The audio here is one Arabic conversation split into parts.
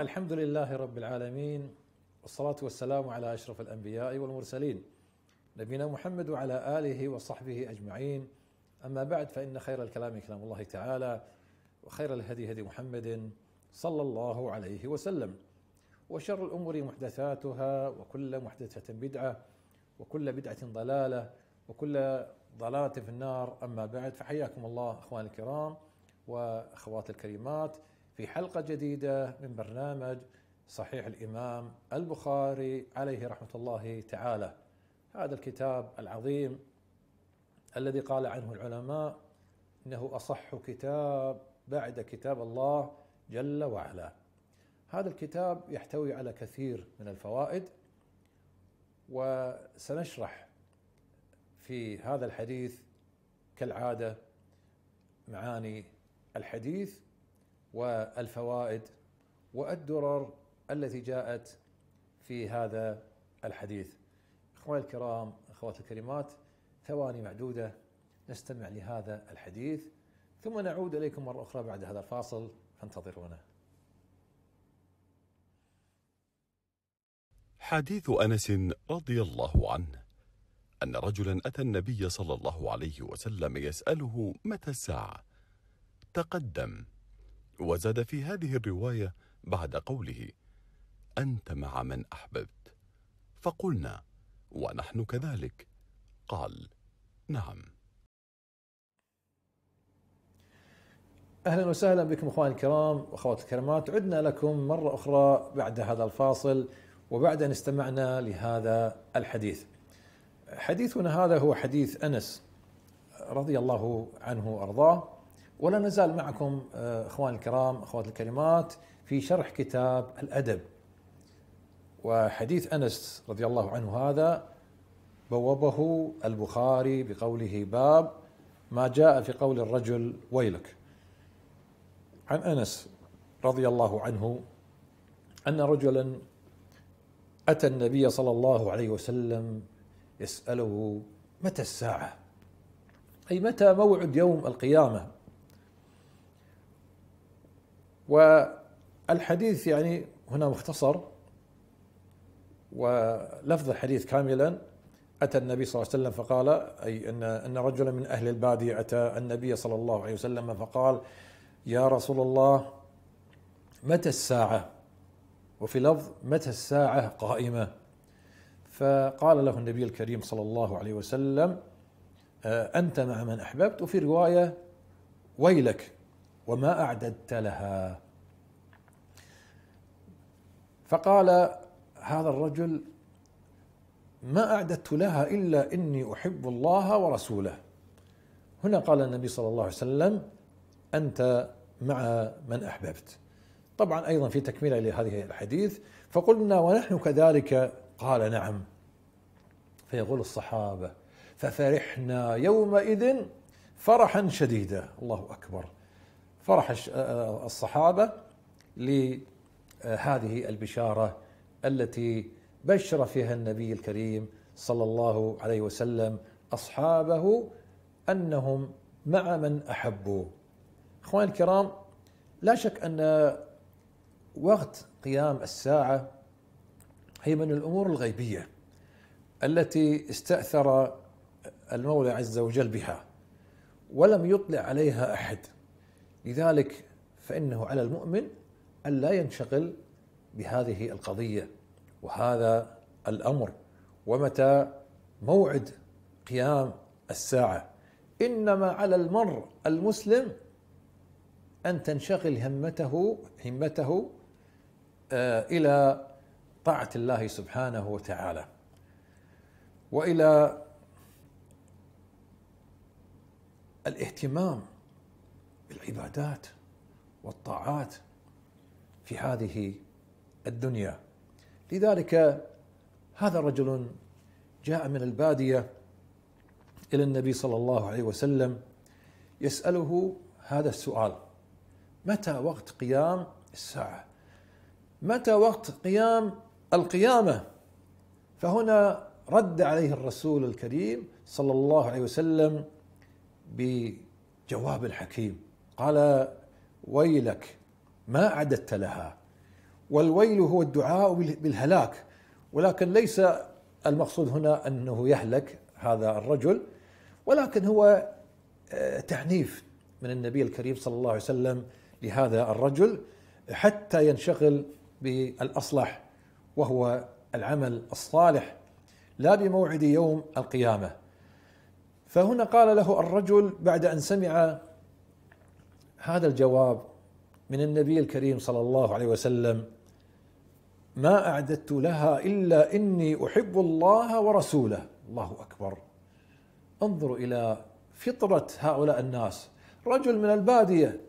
الحمد لله رب العالمين والصلاة والسلام على أشرف الأنبياء والمرسلين نبينا محمد وعلى آله وصحبه أجمعين أما بعد فإن خير الكلام كلام الله تعالى وخير الهدي هدي محمد صلى الله عليه وسلم وشر الأمور محدثاتها وكل محدثة بدعة وكل بدعة ضلالة وكل ضلالة في النار أما بعد فحياكم الله أخواني الكرام وأخواتي الكريمات في حلقة جديدة من برنامج صحيح الإمام البخاري عليه رحمة الله تعالى هذا الكتاب العظيم الذي قال عنه العلماء إنه أصح كتاب بعد كتاب الله جل وعلا هذا الكتاب يحتوي على كثير من الفوائد وسنشرح في هذا الحديث كالعاده معاني الحديث والفوائد والدرر التي جاءت في هذا الحديث اخواني الكرام اخواتي الكريمات ثواني معدوده نستمع لهذا الحديث ثم نعود اليكم مره اخرى بعد هذا الفاصل فانتظرونا حديث انس رضي الله عنه ان رجلا اتى النبي صلى الله عليه وسلم يساله متى الساعه تقدم وزاد في هذه الرواية بعد قوله أنت مع من أحببت فقلنا ونحن كذلك قال نعم أهلا وسهلا بكم أخواني الكرام وأخواتي الكرامات عدنا لكم مرة أخرى بعد هذا الفاصل وبعد أن استمعنا لهذا الحديث حديثنا هذا هو حديث أنس رضي الله عنه وأرضاه ولا نزال معكم آه، اخواني الكرام اخوات الكلمات في شرح كتاب الادب وحديث انس رضي الله عنه هذا بوبه البخاري بقوله باب ما جاء في قول الرجل ويلك عن انس رضي الله عنه ان رجلا اتى النبي صلى الله عليه وسلم يساله متى الساعه اي متى موعد يوم القيامه والحديث يعني هنا مختصر ولفظ الحديث كاملا أتى النبي صلى الله عليه وسلم فقال أي أن أن رجلا من أهل البادية أتى النبي صلى الله عليه وسلم فقال يا رسول الله متى الساعة وفي لفظ متى الساعة قائمة فقال له النبي الكريم صلى الله عليه وسلم أنت مع من أحببت وفي رواية ويلك وما اعددت لها فقال هذا الرجل ما اعددت لها الا اني احب الله ورسوله هنا قال النبي صلى الله عليه وسلم انت مع من احببت طبعا ايضا في تكمله لهذه الحديث فقلنا ونحن كذلك قال نعم فيقول الصحابه ففرحنا يومئذ فرحا شديدا الله اكبر فرح آه، آه، الصحابه لهذه البشاره التي بشر فيها النبي الكريم صلى الله عليه وسلم اصحابه انهم مع من احبوا. اخواني الكرام لا شك ان وقت قيام الساعه هي من الامور الغيبيه التي استاثر المولى عز وجل بها ولم يطلع عليها احد لذلك فإنه على المؤمن أن لا ينشغل بهذه القضية وهذا الأمر ومتى موعد قيام الساعة إنما على المر المسلم أن تنشغل همته همته آه، إلى طاعة الله سبحانه وتعالى والى الاهتمام بالعبادات والطاعات في هذه الدنيا لذلك هذا رجل جاء من الباديه الى النبي صلى الله عليه وسلم يساله هذا السؤال متى وقت قيام الساعه متى وقت قيام القيامه فهنا رد عليه الرسول الكريم صلى الله عليه وسلم بجواب حكيم قال ويلك ما أعددت لها والويل هو الدعاء بالهلاك ولكن ليس المقصود هنا أنه يهلك هذا الرجل ولكن هو آه، تعنيف من النبي الكريم صلى الله عليه وسلم لهذا الرجل حتى ينشغل بالاصلح وهو العمل الصالح لا بموعد يوم القيامه فهنا قال له الرجل بعد ان سمع هذا الجواب من النبي الكريم صلى الله عليه وسلم ما اعددت لها الا اني احب الله ورسوله الله اكبر انظروا الى فطره هؤلاء الناس رجل من الباديه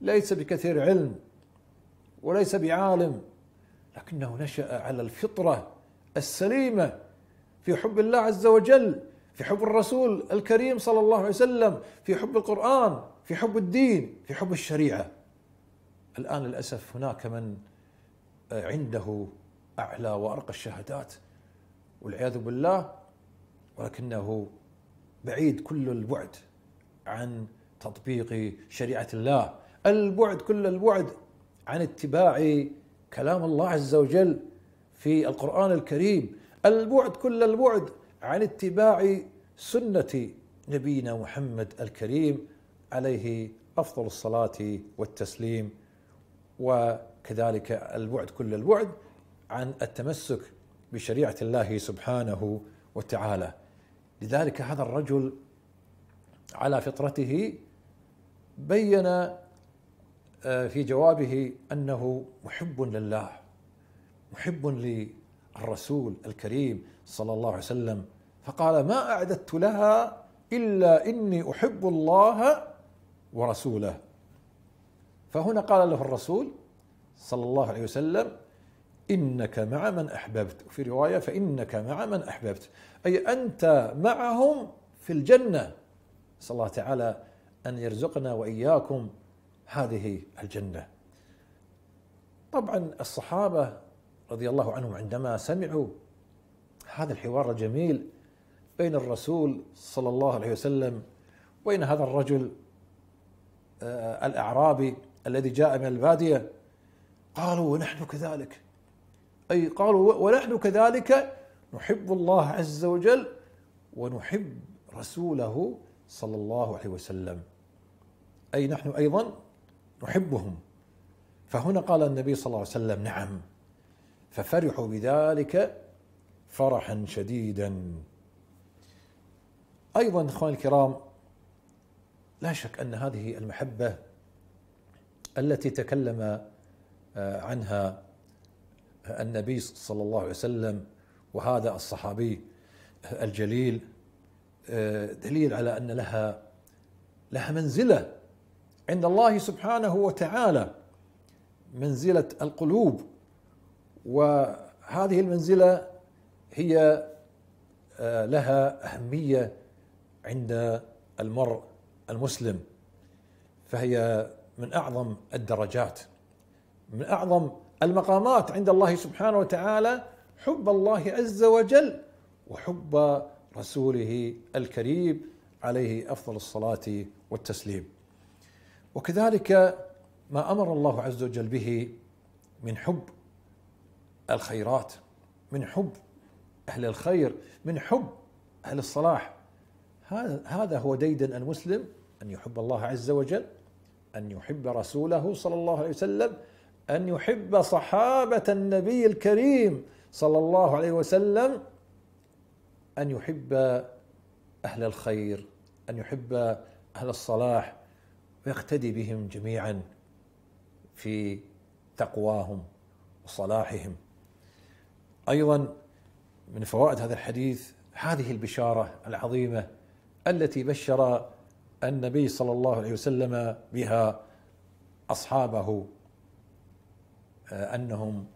ليس بكثير علم وليس بعالم لكنه نشا على الفطره السليمه في حب الله عز وجل في حب الرسول الكريم صلى الله عليه وسلم في حب القرآن في حب الدين في حب الشريعة الآن للأسف هناك من آه، عنده أعلى وأرقى الشهادات والعياذ بالله ولكنه بعيد كل البعد عن تطبيق شريعة الله البعد كل البعد عن اتباع كلام الله عز وجل في القرآن الكريم البعد كل البعد عن اتباع سنه نبينا محمد الكريم عليه افضل الصلاه والتسليم وكذلك البعد كل البعد عن التمسك بشريعه الله سبحانه وتعالى لذلك هذا الرجل على فطرته بين آه، في جوابه انه محب لله محب الرسول الكريم صلى الله عليه وسلم فقال ما اعددت لها الا اني احب الله ورسوله فهنا قال له الرسول صلى الله عليه وسلم انك مع من احببت في روايه فانك مع من احببت اي انت معهم في الجنه نسال الله تعالى ان يرزقنا واياكم هذه الجنه طبعا الصحابه رضي الله عنهم عندما سمعوا هذا الحوار الجميل بين الرسول صلى الله عليه وسلم وبين هذا الرجل آه، الأعرابي الذي جاء من البادية قالوا ونحن كذلك أي قالوا ونحن كذلك نحب الله عز وجل ونحب رسوله صلى الله عليه وسلم أي نحن أيضا نحبهم فهنا قال النبي صلى الله عليه وسلم نعم ففرحوا بذلك فرحا شديدا ايضا اخواني الكرام لا شك ان هذه المحبه التي تكلم آه، عنها النبي صلى الله عليه وسلم وهذا الصحابي الجليل آه، دليل على ان لها لها منزله عند الله سبحانه وتعالى منزله القلوب وهذه المنزلة هي آه، لها أهمية عند المرء المسلم فهي من أعظم الدرجات من أعظم المقامات عند الله سبحانه وتعالى حب الله عز وجل وحب رسوله الكريم عليه افضل الصلاه والتسليم. وكذلك ما امر الله عز وجل به من حب الخيرات من حب أهل الخير من حب أهل الصلاح هذا هو ديد المسلم أن يحب الله عز وجل أن يحب رسوله صلى الله عليه وسلم أن يحب صحابة النبي الكريم صلى الله عليه وسلم أن يحب أهل الخير أن يحب أهل الصلاح ويقتدي بهم جميعا في تقواهم وصلاحهم ايضا من فوائد هذا الحديث هذه البشاره العظيمه التي بشر النبي صلى الله عليه وسلم بها اصحابه آه، انهم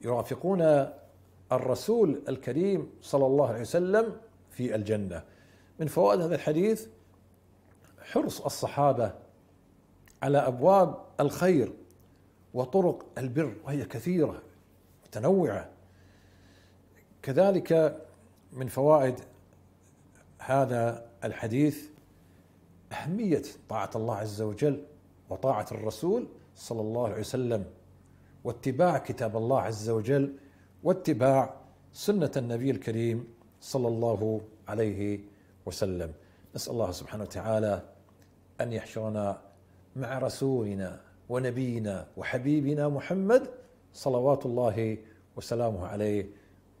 يرافقون الرسول الكريم صلى الله عليه وسلم في الجنه من فوائد هذا الحديث حرص الصحابه على ابواب الخير وطرق البر وهي كثيره متنوعه كذلك من فوائد هذا الحديث اهميه طاعه الله عز وجل وطاعه الرسول صلى الله عليه وسلم واتباع كتاب الله عز وجل واتباع سنه النبي الكريم صلى الله عليه وسلم نسال الله سبحانه وتعالى ان يحشرنا مع رسولنا ونبينا وحبيبنا محمد صلوات الله وسلامه عليه